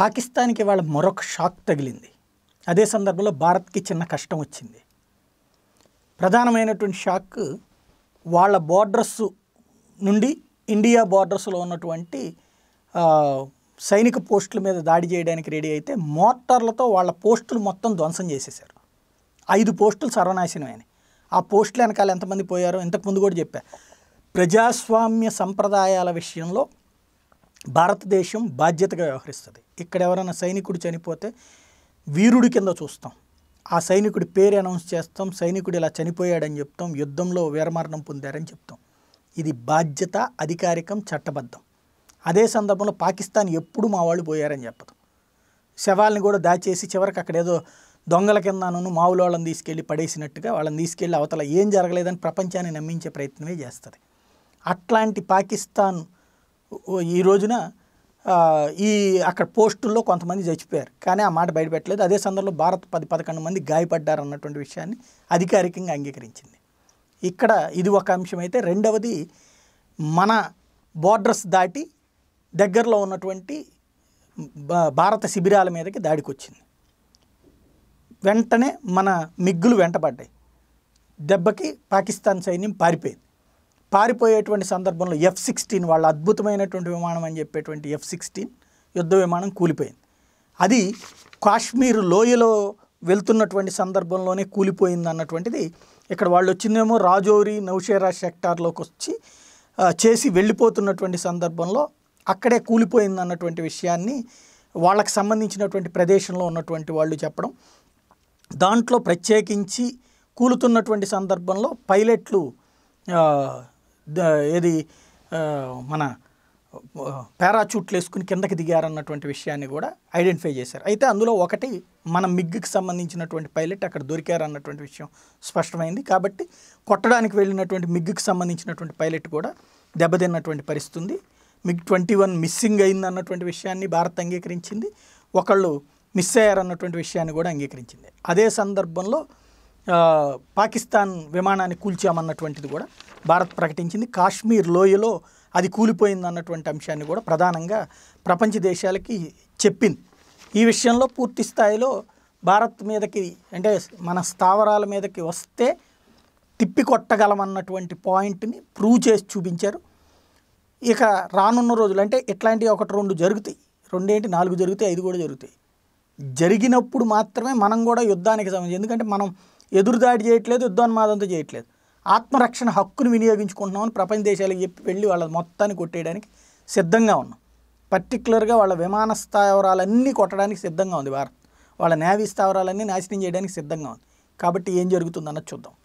పాకిస్తాన్కి వాళ్ళ మరొక షాక్ తగిలింది అదే సందర్భంలో భారత్కి చిన్న కష్టం వచ్చింది ప్రధానమైనటువంటి షాక్ వాళ్ళ బార్డర్స్ నుండి ఇండియా బార్డర్స్లో ఉన్నటువంటి సైనిక పోస్టుల మీద దాడి చేయడానికి రెడీ అయితే మోటార్లతో వాళ్ళ పోస్టులు మొత్తం ధ్వంసం చేసేశారు ఐదు పోస్టులు సర్వనాశనమైనవి ఆ పోస్టులు వెనకాల ఎంతమంది పోయారో ఇంతకుముందు కూడా చెప్పా ప్రజాస్వామ్య సంప్రదాయాల విషయంలో భారతదేశం బాధ్యతగా వ్యవహరిస్తుంది ఇక్కడ ఎవరైనా సైనికుడు చనిపోతే వీరుడి కింద చూస్తాం ఆ సైనికుడి పేరు అనౌన్స్ చేస్తాం సైనికుడు ఇలా చనిపోయాడని చెప్తాం యుద్ధంలో వీరమరణం పొందారని చెప్తాం ఇది బాధ్యత అధికారికం చట్టబద్ధం అదే సందర్భంలో పాకిస్తాన్ ఎప్పుడు మా వాళ్ళు పోయారని చెప్పదు శవాల్ని కూడా దాచేసి చివరికి అక్కడ ఏదో దొంగల కిందనను మావులు వాళ్ళని తీసుకెళ్ళి పడేసినట్టుగా వాళ్ళని తీసుకెళ్ళి అవతల ఏం జరగలేదని ప్రపంచాన్ని నమ్మించే ప్రయత్నమే చేస్తుంది అట్లాంటి పాకిస్తాన్ ఈ రోజున ఈ అక్కడ పోస్టుల్లో కొంతమంది చచ్చిపోయారు కానీ ఆ మాట బయటపెట్టలేదు అదే సందర్భంలో భారత్ పది పదకొండు మంది గాయపడ్డారు అన్నటువంటి విషయాన్ని అధికారికంగా అంగీకరించింది ఇక్కడ ఇది ఒక అంశం అయితే రెండవది మన బోర్డర్స్ దాటి దగ్గరలో ఉన్నటువంటి భారత శిబిరాల మీదకి దాడికొచ్చింది వెంటనే మన మిగ్గులు వెంటబడ్డాయి దెబ్బకి పాకిస్తాన్ సైన్యం పారిపోయింది పారిపోయేటువంటి సందర్భంలో ఎఫ్ సిక్స్టీన్ వాళ్ళ అద్భుతమైనటువంటి విమానం అని చెప్పేటువంటి ఎఫ్ సిక్స్టీన్ యుద్ధ విమానం కూలిపోయింది అది కాశ్మీర్ లోయలో వెళ్తున్నటువంటి సందర్భంలోనే కూలిపోయింది అన్నటువంటిది ఇక్కడ వాళ్ళు వచ్చిందేమో రాజౌరి నౌషేరా సెక్టార్లోకి వచ్చి చేసి వెళ్ళిపోతున్నటువంటి సందర్భంలో అక్కడే కూలిపోయింది అన్నటువంటి విషయాన్ని వాళ్ళకి సంబంధించినటువంటి ప్రదేశంలో ఉన్నటువంటి వాళ్ళు చెప్పడం దాంట్లో ప్రత్యేకించి కూలుతున్నటువంటి సందర్భంలో పైలట్లు ఏది మన పారాచూట్లు వేసుకుని కిందకి దిగారన్నటువంటి విషయాన్ని కూడా ఐడెంటిఫై చేశారు అయితే అందులో ఒకటి మన మిగ్గుకి సంబంధించినటువంటి పైలట్ అక్కడ దొరికారన్నటువంటి విషయం స్పష్టమైంది కాబట్టి కొట్టడానికి వెళ్ళినటువంటి మిగ్గుకి సంబంధించినటువంటి పైలట్ కూడా దెబ్బతిన్నటువంటి పరిస్థితి ఉంది మిగ్ ట్వంటీ వన్ మిస్సింగ్ అయింది అన్నటువంటి విషయాన్ని భారత్ అంగీకరించింది ఒకళ్ళు మిస్ అయ్యారన్నటువంటి విషయాన్ని కూడా అంగీకరించింది అదే సందర్భంలో పాకిస్తాన్ విమానాన్ని కూల్చామన్నటువంటిది కూడా భారత్ ప్రకటించింది కాశ్మీర్ లోయలో అది కూలిపోయింది అన్నటువంటి అంశాన్ని కూడా ప్రధానంగా ప్రపంచ దేశాలకి చెప్పింది ఈ విషయంలో పూర్తి స్థాయిలో భారత్ మీదకి అంటే మన స్థావరాల మీదకి వస్తే తిప్పికొట్టగలమన్నటువంటి పాయింట్ని ప్రూవ్ చేసి చూపించారు ఇక రానున్న రోజులు అంటే ఇట్లాంటివి ఒకటి రెండు జరుగుతాయి రెండేంటి నాలుగు జరుగుతాయి ఐదు కూడా జరుగుతాయి జరిగినప్పుడు మాత్రమే మనం కూడా యుద్ధానికి సంబంధించి ఎందుకంటే మనం ఎదురుదాడి చేయట్లేదు యుద్ధాన్ని చేయట్లేదు ఆత్మరక్షణ హక్కును వినియోగించుకుంటున్నామని ప్రపంచ దేశాలకు చెప్పి వెళ్ళి వాళ్ళ మొత్తాన్ని కొట్టేయడానికి సిద్ధంగా ఉన్నాం పర్టికులర్గా వాళ్ళ విమాన స్థావరాలన్నీ కొట్టడానికి సిద్ధంగా ఉంది భారత్ వాళ్ళ నేవీ స్థావరాలన్నీ నాశనం చేయడానికి సిద్ధంగా ఉంది కాబట్టి ఏం జరుగుతుందన్నది చూద్దాం